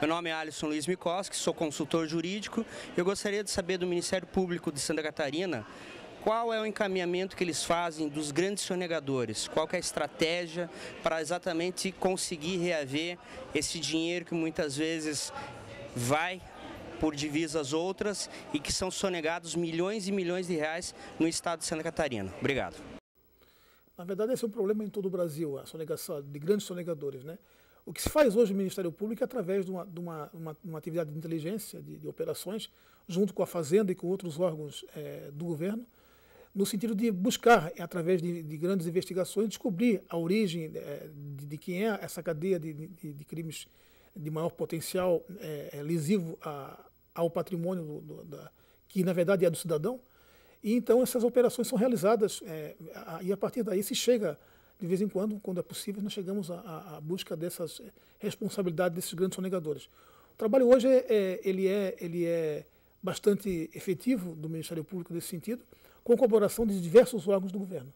Meu nome é Alisson Luiz Mikoski, sou consultor jurídico. Eu gostaria de saber do Ministério Público de Santa Catarina qual é o encaminhamento que eles fazem dos grandes sonegadores, qual é a estratégia para exatamente conseguir reaver esse dinheiro que muitas vezes vai por divisas outras e que são sonegados milhões e milhões de reais no estado de Santa Catarina. Obrigado. Na verdade, esse é um problema em todo o Brasil, a sonegação de grandes sonegadores, né? O que se faz hoje no Ministério Público é através de uma, de uma, uma, uma atividade de inteligência, de, de, operações, junto com a Fazenda e com outros órgãos é, do governo, no sentido de buscar, é através de, de grandes investigações, descobrir a origem é, de, de, quem é essa cadeia de, crimes de maior potencial é, lesivo a, ao patrimônio, do, do, da, que na verdade é do cidadão. E então essas operações são realizadas, a, e a partir daí se chega de vez em quando, quando é possível, nós chegamos à, à busca dessas eh, responsabilidades desses grandes sonegadores. O trabalho hoje é, é, ele, é, ele é bastante efetivo do Ministério Público nesse sentido, com a colaboração de diversos órgãos do governo.